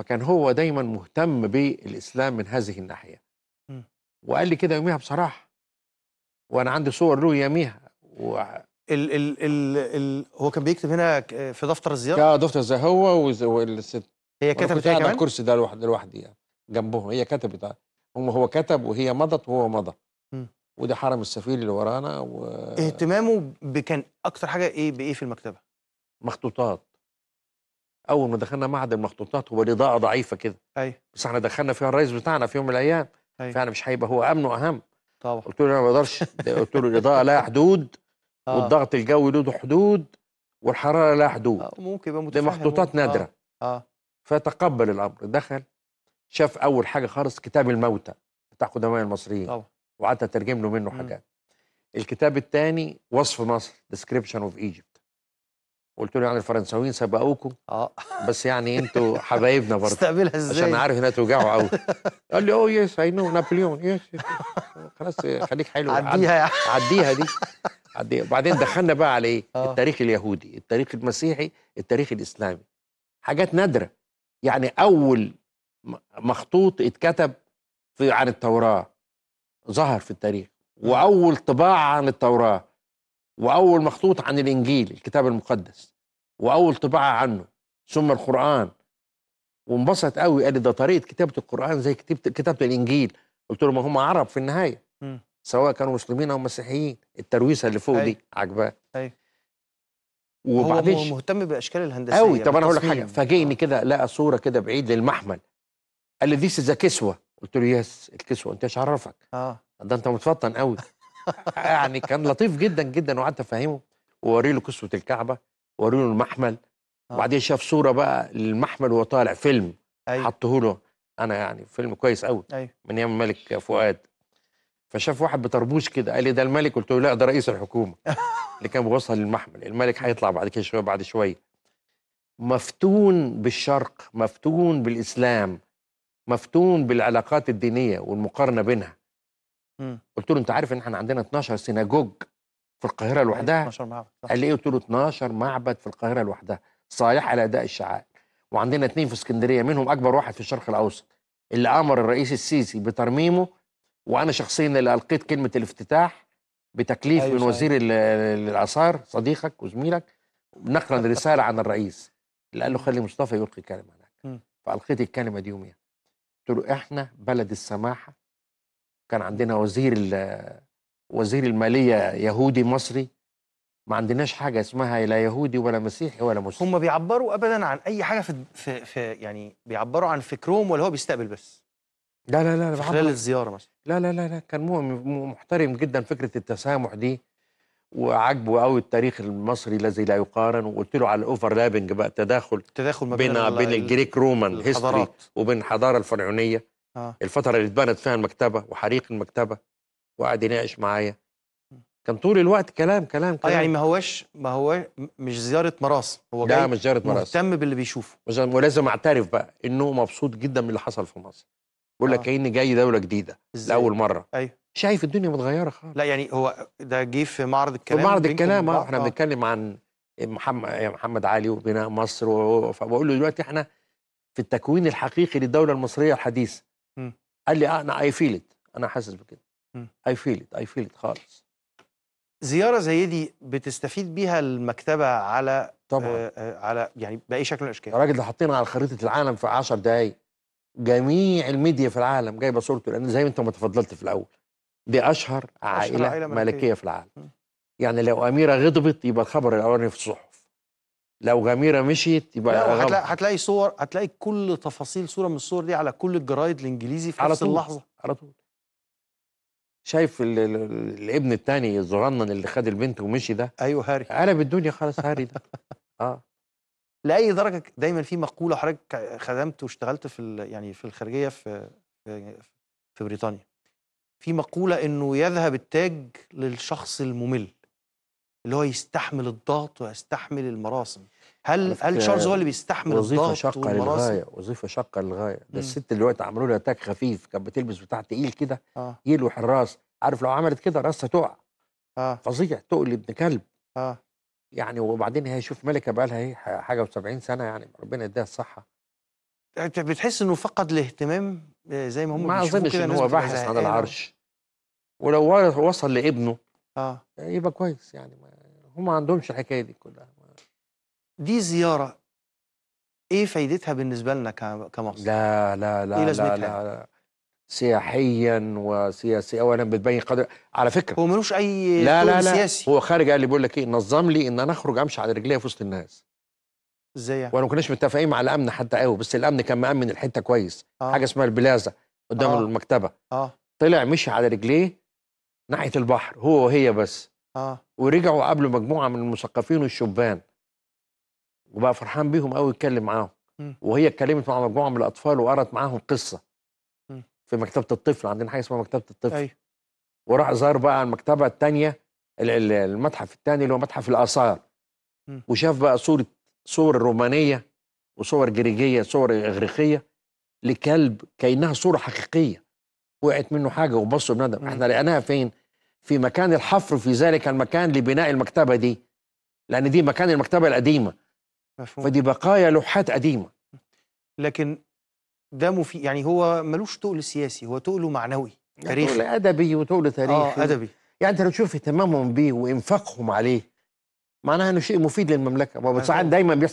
فكان هو دايما مهتم بالاسلام من هذه الناحيه وقال لي كده يوميها بصراحه وانا عندي صور له يوميها و... ال ال ال ال هو كان بيكتب هنا في دفتر الزياره اه دفتر الزياره هو والست هي كتبت هي إيه كمان على الكرسي ده لوحدي لوحدي يعني جنبهم هي كتبت آه، هم هو كتب وهي مضت وهو مضى وده حرم السفير اللي ورانا و... اهتمامه كان اكتر حاجه ايه بايه في المكتبه مخطوطات اول ما دخلنا معهد المخطوطات هو الاضاءه ضعيفه كده ايوه بس احنا دخلنا فيها الرئيس بتاعنا في يوم من الايام أيوة. فانا مش هيبقى هو امنه اهم طبعا قلت له انا ما اقدرش قلت له الاضاءه لها حدود آه. والضغط الجوي له حدود والحراره لها حدود آه. ممكن يبقى متفهم مخطوطات آه. نادره آه. آه. فتقبل الامر دخل شاف اول حاجه خالص كتاب الموتى بتاع قدماء المصريين طبعا وقعدت اترجم له منه حاجات الكتاب الثاني وصف مصر ديسكريبشن اوف ايجيبت قلت له يعني الفرنساويين سبقوكم اه بس يعني انتوا حبايبنا برضه استقبلها ازاي عشان عارف انها توجعوا قوي قال لي اوه يس اي نو نابليون يس خلاص خليك حلو عديها يعني عديها دي عديها وبعدين دخلنا بقى على ايه آه. التاريخ اليهودي التاريخ المسيحي التاريخ الاسلامي حاجات نادره يعني اول مخطوط اتكتب في عن التوراه ظهر في التاريخ واول طباعه عن التوراه واول مخطوط عن الانجيل الكتاب المقدس واول طباعه عنه ثم القران وانبسط قوي قال لي ده طريقه كتابه القران زي كتابه كتابه الانجيل قلت له ما هم عرب في النهايه م. سواء كانوا مسلمين او مسيحيين الترويسه اللي فوق أي. دي أيوه. عجباه أيوه. وبعدين هو مهتم بالاشكال الهندسيه قوي طب انا اقول لك حاجه فاجئني آه. كده لقى صوره كده بعيد للمحمل قال لي ذيس ذا كسوه قلت له يس الكسوه انت ايش عرفك اه ده انت متفطن قوي يعني كان لطيف جدا جدا وقعدت افهمه واوري له كسوه الكعبه ورينه المحمل آه. وبعدين شاف صوره بقى للمحمل وهو طالع فيلم أيوه. حطه له انا يعني فيلم كويس قوي أيوه. من ايام الملك فؤاد فشاف واحد بطربوش كده قال لي ده الملك قلت له لا ده رئيس الحكومه اللي كان بيوصل للمحمل الملك هيطلع بعد كده شويه بعد شويه مفتون بالشرق مفتون بالاسلام مفتون بالعلاقات الدينيه والمقارنه بينها م. قلت له انت عارف ان احنا عندنا 12 سيناجوج في القاهره لوحدها 12 أيوة، معبد قال لي ايه قلت له 12 معبد في القاهره لوحدها صالح على اداء الشعائر وعندنا اثنين في اسكندريه منهم اكبر واحد في الشرق الاوسط اللي امر الرئيس السيسي بترميمه وانا شخصيا اللي القيت كلمه الافتتاح بتكليف أيوة من وزير الاثار صديقك وزميلك نقلا رساله عن الرئيس اللي قال له خلي مصطفى يلقي كلمه هناك فالقيت الكلمه دي يوميا قلت له احنا بلد السماحه كان عندنا وزير وزير الماليه يهودي مصري ما عندناش حاجه اسمها لا يهودي ولا مسيحي ولا مسلم هم بيعبروا ابدا عن اي حاجه في في, في يعني بيعبروا عن فكرهم ولا هو بيستقبل بس لا لا لا في خلال الزياره مثلا لا لا لا كان محترم جدا فكره التسامح دي وعجبه قوي التاريخ المصري الذي لا يقارن وقلت له على الاوفرلابنج بقى التداخل التداخل ما بين بين الجريك رومان هيستوري وبين الحضاره الفرعونيه آه. الفتره اللي اتبنت فيها المكتبه وحريق المكتبه وقعد يناقش معايا كان طول الوقت كلام كلام كلام اه يعني ما هواش ما هو مش زياره مراسم هو لا مش زياره مراسم مهتم باللي بيشوفه ولازم اعترف بقى انه مبسوط جدا من اللي حصل في مصر بيقول لك آه. كاني جاي دوله جديده إزاي؟ لاول مره ايوه شايف الدنيا متغيره خالص لا يعني هو ده جه في معرض الكلام في معرض الكلام اه احنا آه. بنتكلم عن محمد آه، محمد علي وبناء مصر فبقول له دلوقتي احنا في التكوين الحقيقي للدوله المصريه الحديثه قال لي آه، انا اي فيل انا حاسس بكده اي فيل اي فيل خالص زياره زي دي بتستفيد بيها المكتبه على طبعا آه آه على يعني باي شكل من الاشكال الراجل ده حاطينه على خريطه العالم في 10 دقائق جميع الميديا في العالم جايبه صورته لان زي ما انت ما تفضلت في الاول دي اشهر, عائله, أشهر عائله, عائلة ملكية, ملكيه في العالم م. إمم. يعني لو اميره غضبت يبقى الخبر الاولاني في الصحف لو غميره مشيت يبقى لا هتلاقي هتلاقي صور هتلاقي كل تفاصيل صوره من الصور دي على كل الجرايد الانجليزي في نفس اللحظه على طول شايف الابن الثاني الزرنن اللي خد البنت ومشي ده ايوه هاري قلب الدنيا خالص هاري ده اه لاي درجه دايما في مقوله حضرتك خدمت واشتغلت في يعني في الخارجيه في في بريطانيا في مقوله انه يذهب التاج للشخص الممل اللي هو يستحمل الضغط ويستحمل المراسم هل هل تشارلز هو اللي بيستحمل وظيفه شاقه للغايه وظيفه شاقه للغايه ده الست دلوقتي عملوا لها تاك خفيف كانت بتلبس بتاع تقيل كده آه. يلوح الراس عارف لو عملت كده راسها تقع آه. فظيع تقل ابن كلب آه. يعني وبعدين هي شوف ملكه بقى لها ايه حاجه و70 سنه يعني ربنا يديها الصحه بتحس انه فقد الاهتمام آه، زي ما هم ما اظنش ان هو باحث عن العرش ولو وصل لابنه اه يبقى كويس يعني هم ما عندهمش الحكايه دي كلها دي زياره ايه فايدتها بالنسبه لنا كمصر لا لا لا إيه لا, لا, لا سياحيا وسياسيا اولا بتبين قدر على فكره هو ملوش اي لا لا لا سياسي. هو خارج قال لي بيقول لك ايه نظم لي ان انا اخرج امشي على رجليا في وسط الناس ازاي يعني؟ وانا ما كناش متفقين مع الامن حتى قوي بس الامن كان مامن الحته كويس آه. حاجه اسمها البلازا قدام آه. المكتبه اه طلع مشي على رجليه ناحيه البحر هو وهي بس اه ورجعوا قابلوا مجموعه من المثقفين والشبان وبقى فرحان بيهم قوي يتكلم معاهم وهي اتكلمت مع مجموعه من الاطفال وقرت معاهم قصه في مكتبه الطفل عندنا حاجه اسمها مكتبه الطفل أي. أيوه. وراح زار بقى المكتبه الثانيه المتحف الثاني اللي هو متحف الاثار وشاف بقى صوره صور رومانيه وصور جريجيه صور اغريقيه لكلب كانها صوره حقيقيه وقعت منه حاجه وبصوا بندم احنا لقيناها فين؟ في مكان الحفر في ذلك المكان لبناء المكتبه دي لان دي مكان المكتبه القديمه مفهوم. فدي بقايا لوحات قديمه لكن ده مفيد يعني هو ملوش تقل سياسي هو تقله معنوي تاريخي تقل ادبي وتقل آه، تاريخي اه ادبي يعني انت لو تشوف اهتمامهم بيه وانفاقهم عليه معناها انه شيء مفيد للمملكه ما دايما بيحصل